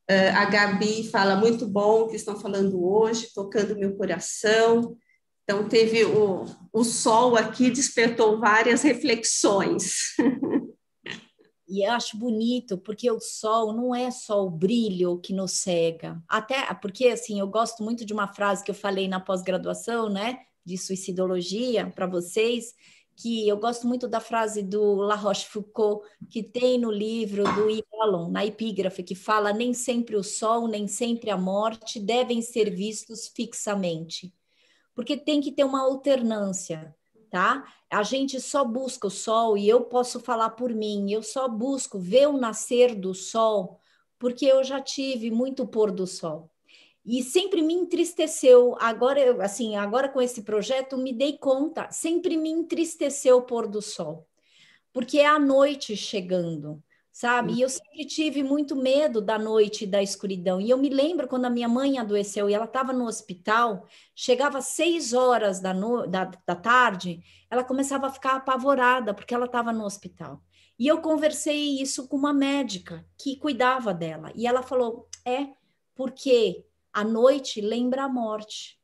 É, a Gabi fala muito bom o que estão falando hoje, tocando meu coração. Então, teve o, o sol aqui, despertou várias reflexões. E eu acho bonito, porque o sol não é só o brilho que nos cega. Até porque, assim, eu gosto muito de uma frase que eu falei na pós-graduação, né? de suicidologia para vocês, que eu gosto muito da frase do La Rochefoucauld, que tem no livro do Yves na epígrafe, que fala: nem sempre o sol, nem sempre a morte devem ser vistos fixamente. Porque tem que ter uma alternância, tá? A gente só busca o sol, e eu posso falar por mim, eu só busco ver o nascer do sol, porque eu já tive muito pôr do sol e sempre me entristeceu. Agora, assim, agora com esse projeto, me dei conta, sempre me entristeceu o pôr do sol, porque é a noite chegando, sabe? E eu uhum. sempre tive muito medo da noite, da escuridão. E eu me lembro quando a minha mãe adoeceu e ela estava no hospital, chegava às seis horas da, no... da, da tarde, ela começava a ficar apavorada, porque ela estava no hospital. E eu conversei isso com uma médica que cuidava dela, e ela falou: é, porque a noite lembra a morte.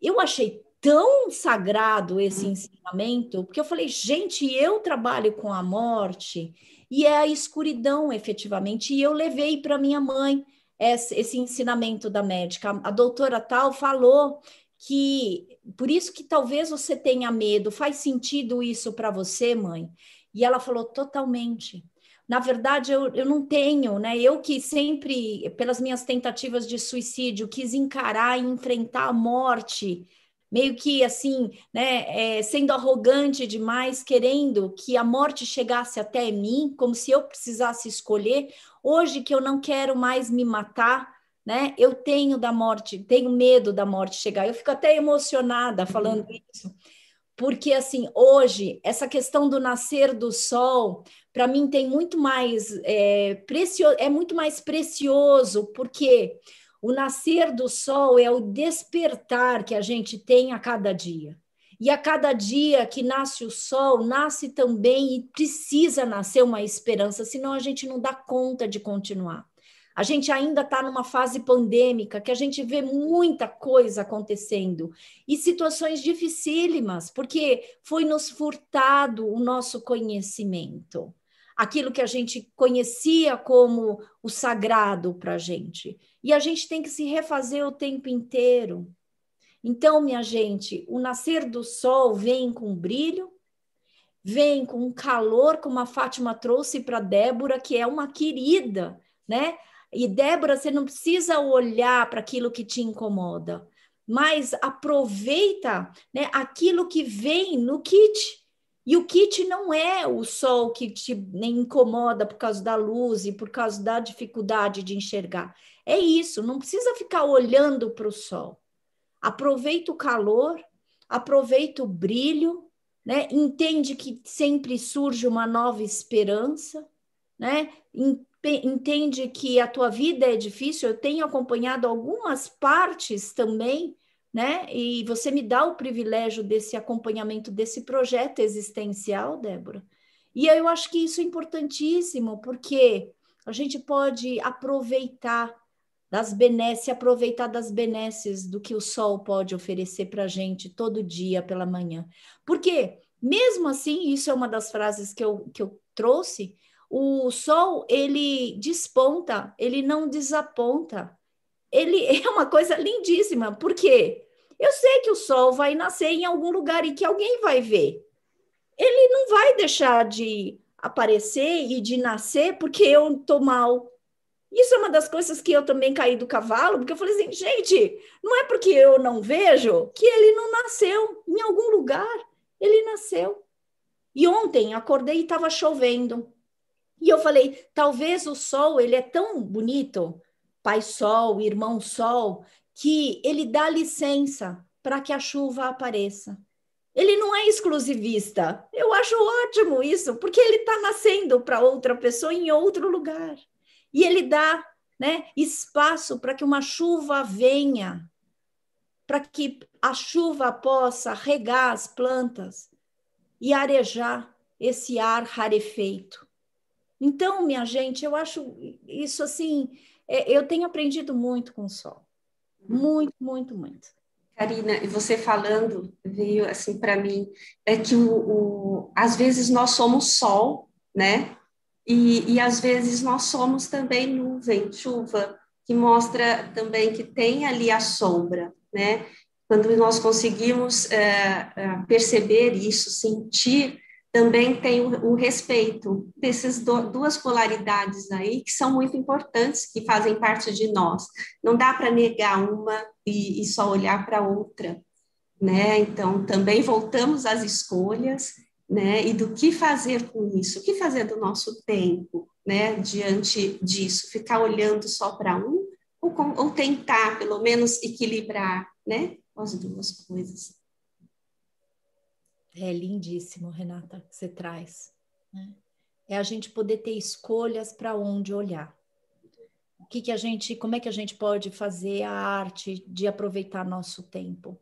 Eu achei tão sagrado esse ensinamento, porque eu falei, gente, eu trabalho com a morte e é a escuridão efetivamente, e eu levei para minha mãe esse, esse, ensinamento da médica. A, a doutora tal falou que por isso que talvez você tenha medo, faz sentido isso para você, mãe? E ela falou totalmente na verdade, eu, eu não tenho, né? Eu que sempre, pelas minhas tentativas de suicídio, quis encarar e enfrentar a morte, meio que assim, né, é, sendo arrogante demais, querendo que a morte chegasse até mim, como se eu precisasse escolher. Hoje que eu não quero mais me matar, né, eu tenho da morte, tenho medo da morte chegar. Eu fico até emocionada uhum. falando isso porque assim hoje essa questão do nascer do sol para mim tem muito mais é, precioso é muito mais precioso porque o nascer do sol é o despertar que a gente tem a cada dia e a cada dia que nasce o sol nasce também e precisa nascer uma esperança senão a gente não dá conta de continuar a gente ainda está numa fase pandêmica que a gente vê muita coisa acontecendo e situações dificílimas, porque foi nos furtado o nosso conhecimento, aquilo que a gente conhecia como o sagrado para a gente. E a gente tem que se refazer o tempo inteiro. Então, minha gente, o nascer do sol vem com brilho, vem com um calor, como a Fátima trouxe para Débora, que é uma querida, né? E Débora, você não precisa olhar para aquilo que te incomoda, mas aproveita né, aquilo que vem no kit. E o kit não é o sol que te né, incomoda por causa da luz e por causa da dificuldade de enxergar. É isso, não precisa ficar olhando para o sol. Aproveita o calor, aproveita o brilho, né? entende que sempre surge uma nova esperança, né? entende que a tua vida é difícil, eu tenho acompanhado algumas partes também, né? E você me dá o privilégio desse acompanhamento desse projeto existencial, Débora. E eu acho que isso é importantíssimo, porque a gente pode aproveitar das benesses, aproveitar das benesses do que o sol pode oferecer para a gente todo dia pela manhã. Porque, mesmo assim, isso é uma das frases que eu, que eu trouxe, o sol ele desponta, ele não desaponta. Ele é uma coisa lindíssima, porque eu sei que o sol vai nascer em algum lugar e que alguém vai ver. Ele não vai deixar de aparecer e de nascer porque eu estou mal. Isso é uma das coisas que eu também caí do cavalo, porque eu falei assim, gente, não é porque eu não vejo que ele não nasceu em algum lugar. Ele nasceu. E ontem acordei e estava chovendo. E eu falei, talvez o sol, ele é tão bonito, pai sol, irmão sol, que ele dá licença para que a chuva apareça. Ele não é exclusivista. Eu acho ótimo isso, porque ele está nascendo para outra pessoa em outro lugar. E ele dá né, espaço para que uma chuva venha, para que a chuva possa regar as plantas e arejar esse ar rarefeito. Então, minha gente, eu acho isso assim, é, eu tenho aprendido muito com o sol. Muito, muito, muito. Karina, e você falando veio assim para mim é que o, o, às vezes nós somos sol, né? E, e às vezes nós somos também nuvem, chuva, que mostra também que tem ali a sombra, né? Quando nós conseguimos é, é perceber isso, sentir também tem o, o respeito dessas duas polaridades aí que são muito importantes, que fazem parte de nós. Não dá para negar uma e, e só olhar para outra, né? Então, também voltamos às escolhas, né? E do que fazer com isso? O que fazer do nosso tempo, né? Diante disso, ficar olhando só para um ou, com, ou tentar, pelo menos, equilibrar, né? As duas coisas. É lindíssimo, Renata, que você traz. Né? É a gente poder ter escolhas para onde olhar. O que, que a gente, como é que a gente pode fazer a arte de aproveitar nosso tempo?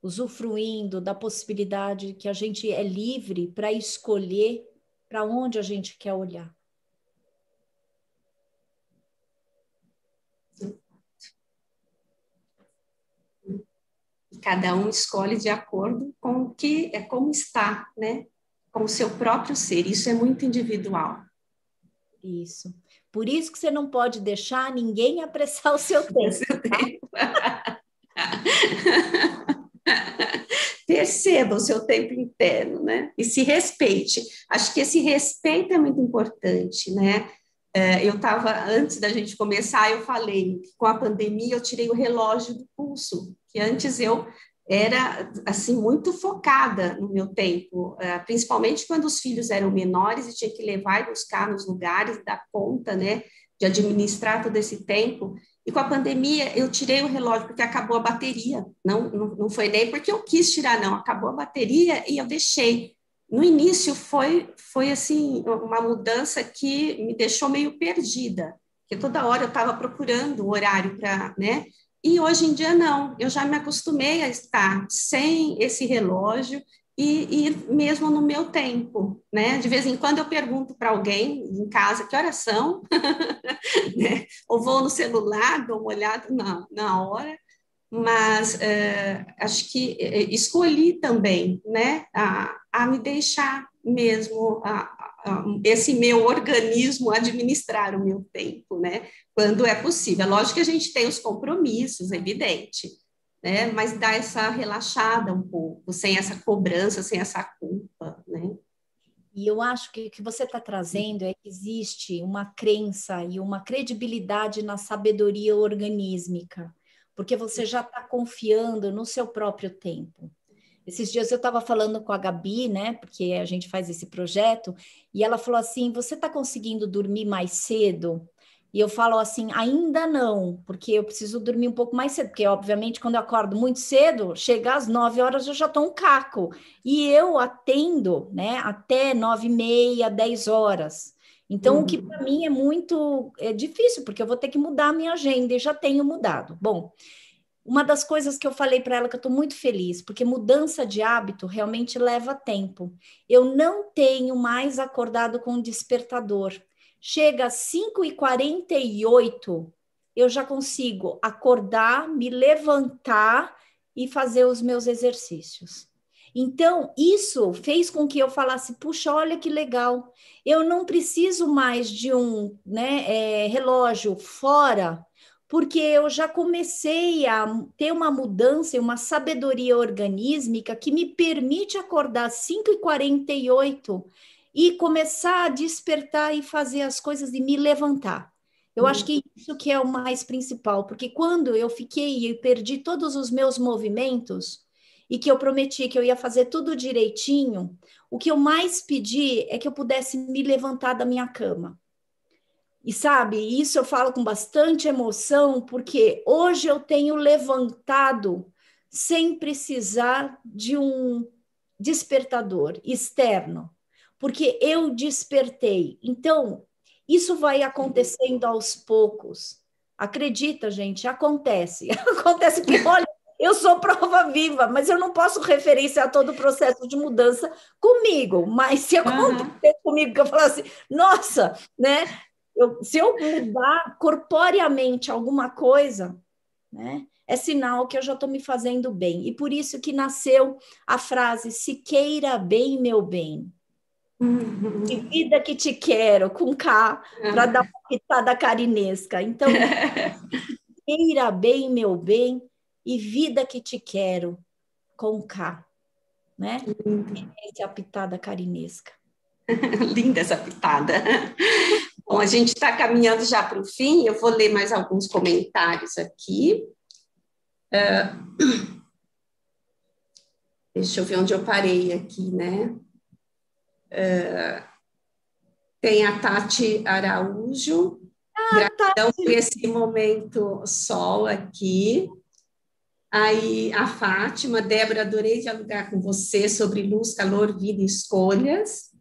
Usufruindo da possibilidade que a gente é livre para escolher para onde a gente quer olhar. Cada um escolhe de acordo com o que é como está, né? Com o seu próprio ser. Isso é muito individual. Isso. Por isso que você não pode deixar ninguém apressar o seu tempo. Tá? Perceba o seu tempo interno, né? E se respeite. Acho que esse respeito é muito importante, né? É, eu estava, antes da gente começar, eu falei que com a pandemia eu tirei o relógio do pulso que antes eu era assim muito focada no meu tempo, eh, principalmente quando os filhos eram menores e tinha que levar e buscar nos lugares da conta, né, de administrar todo esse tempo. E com a pandemia eu tirei o relógio porque acabou a bateria. Não, não, não foi nem porque eu quis tirar, não. Acabou a bateria e eu deixei. No início foi foi assim uma mudança que me deixou meio perdida, porque toda hora eu estava procurando o horário para, né, e hoje em dia não, eu já me acostumei a estar sem esse relógio e, e mesmo no meu tempo, né? De vez em quando eu pergunto para alguém em casa que horas são, né? ou vou no celular, dou uma olhada na, na hora, mas uh, acho que eh, escolhi também, né? A, a me deixar mesmo a, esse meu organismo administrar o meu tempo, né? Quando é possível. É lógico que a gente tem os compromissos, é evidente, né? Mas dá essa relaxada um pouco, sem essa cobrança, sem essa culpa, né? E eu acho que o que você está trazendo é que existe uma crença e uma credibilidade na sabedoria organísmica, porque você já está confiando no seu próprio tempo. Esses dias eu estava falando com a Gabi, né? Porque a gente faz esse projeto, e ela falou assim: Você está conseguindo dormir mais cedo? E eu falo assim, ainda não, porque eu preciso dormir um pouco mais cedo, porque obviamente quando eu acordo muito cedo, chega às 9 horas eu já estou um caco. E eu atendo, né, até 9 e meia, 10 horas. Então, uhum. o que uhum. para mim é muito é difícil, porque eu vou ter que mudar a minha agenda e já tenho mudado. Bom, uma das coisas que eu falei para ela que eu estou muito feliz, porque mudança de hábito realmente leva tempo. Eu não tenho mais acordado com o despertador. Chega às 5h48, eu já consigo acordar, me levantar e fazer os meus exercícios. Então, isso fez com que eu falasse: puxa, olha que legal, eu não preciso mais de um né, é, relógio fora porque eu já comecei a ter uma mudança e uma sabedoria organísmica que me permite acordar às 5h48 e começar a despertar e fazer as coisas e me levantar. Eu acho que isso que é o mais principal, porque quando eu fiquei e perdi todos os meus movimentos e que eu prometi que eu ia fazer tudo direitinho, o que eu mais pedi é que eu pudesse me levantar da minha cama. E sabe, isso eu falo com bastante emoção, porque hoje eu tenho levantado sem precisar de um despertador externo, porque eu despertei. Então, isso vai acontecendo aos poucos. Acredita, gente, acontece. Acontece que, olha, eu sou prova viva, mas eu não posso referência a todo o processo de mudança comigo. Mas se acontecer uhum. comigo, que eu falasse, assim, nossa, né? Eu, se eu mudar corporeamente alguma coisa, né, é sinal que eu já estou me fazendo bem. E por isso que nasceu a frase: se queira bem, meu bem. Uhum. e vida que te quero, com K, é. para dar uma pitada carinesca. Então, queira bem, meu bem, e vida que te quero, com K. Né? Essa é a pitada carinesca. Linda essa pitada. Bom, a gente está caminhando já para o fim, eu vou ler mais alguns comentários aqui. Uh, deixa eu ver onde eu parei aqui, né? Uh, tem a Tati Araújo. Ah, Gratidão Tati. por esse momento sol aqui. Aí a Fátima, Débora, adorei dialogar com você sobre luz, calor, vida e escolhas.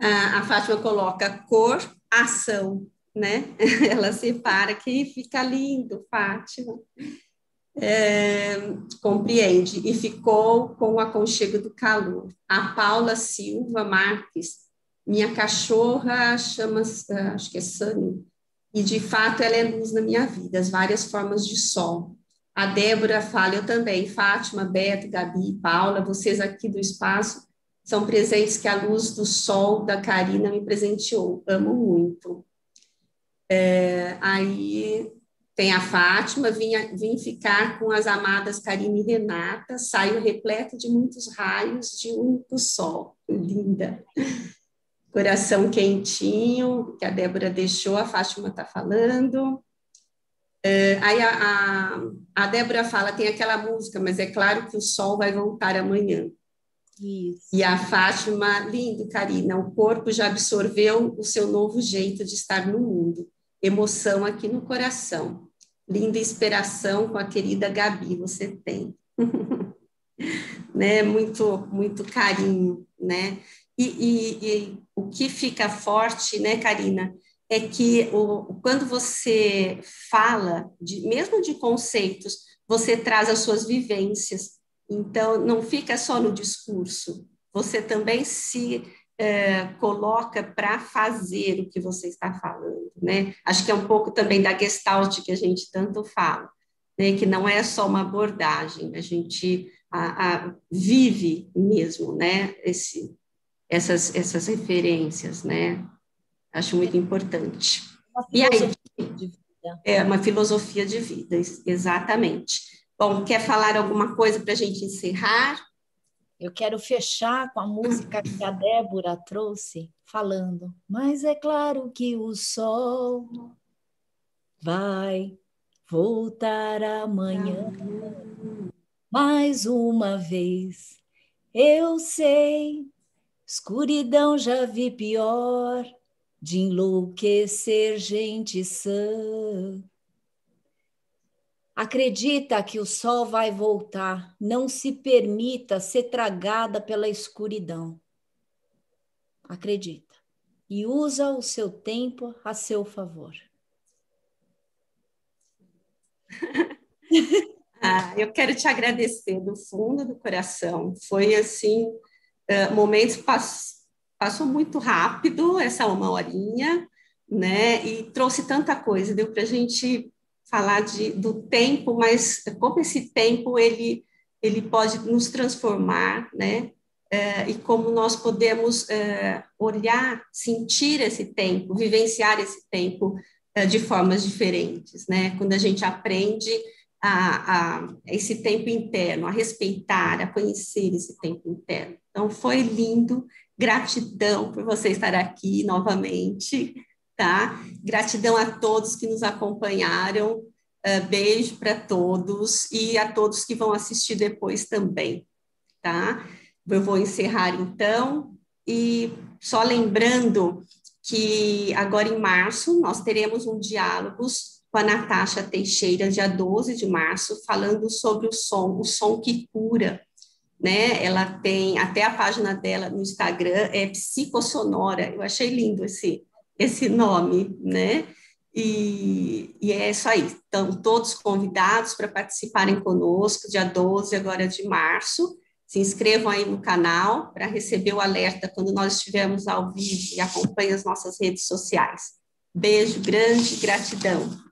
Ah, a Fátima coloca cor, a ação, né? Ela se para que fica lindo, Fátima. É, compreende e ficou com o aconchego do calor. A Paula Silva Marques, minha cachorra chama, é, acho que é Sunny, e de fato ela é luz na minha vida, as várias formas de sol. A Débora fala, eu também, Fátima, Beto, Gabi, Paula, vocês aqui do espaço são presentes que a luz do sol da Karina me presenteou. Amo muito. É, aí tem a Fátima, vim, vim ficar com as amadas Karina e Renata, saio repleta de muitos raios de um único sol. Linda. Coração quentinho, que a Débora deixou, a Fátima está falando. É, aí a, a, a Débora fala, tem aquela música, mas é claro que o sol vai voltar amanhã. Isso. E a Fátima, lindo, Karina, o corpo já absorveu o seu novo jeito de estar no mundo. Emoção aqui no coração. Linda inspiração com a querida Gabi, você tem. né? Muito, muito carinho, né? E, e, e, o que fica forte, né, Karina, é que o, quando você fala, de, mesmo de conceitos, você traz as suas vivências então, não fica só no discurso, você também se é, coloca para fazer o que você está falando, né? Acho que é um pouco também da gestalt que a gente tanto fala, né? Que não é só uma abordagem, a gente a, a, vive mesmo, né? Esse, essas, essas referências, né? Acho muito importante. Uma filosofia e aí, de vida. É uma filosofia de vida, exatamente. Bom, quer falar alguma coisa para a gente encerrar? Eu quero fechar com a música que a Débora trouxe, falando. Mas é claro que o sol vai voltar amanhã mais uma vez. Eu sei, escuridão já vi pior de enlouquecer gente sã. Acredita que o sol vai voltar, não se permita ser tragada pela escuridão. Acredita e usa o seu tempo a seu favor. ah, eu quero te agradecer do fundo do coração. Foi assim, uh, momentos pass passou muito rápido essa uma horinha, né? E trouxe tanta coisa, deu para a gente falar de, do tempo, mas como esse tempo ele, ele pode nos transformar, né? É, e como nós podemos é, olhar, sentir esse tempo, vivenciar esse tempo é, de formas diferentes, né? Quando a gente aprende a, a, esse tempo interno, a respeitar, a conhecer esse tempo interno. Então, foi lindo, gratidão por você estar aqui novamente tá? Gratidão a todos que nos acompanharam. Uh, beijo para todos e a todos que vão assistir depois também, tá? Eu vou encerrar então e só lembrando que agora em março nós teremos um diálogo com a Natasha Teixeira, dia 12 de março, falando sobre o som, o som que cura, né? Ela tem até a página dela no Instagram, é psicossonora. Eu achei lindo esse, esse nome, né? E, e, é isso aí. Estão todos convidados para participarem conosco, dia 12 agora de março. Se inscrevam aí no canal para receber o alerta quando nós estivermos ao vivo e acompanhem as nossas redes sociais. Beijo grande, gratidão.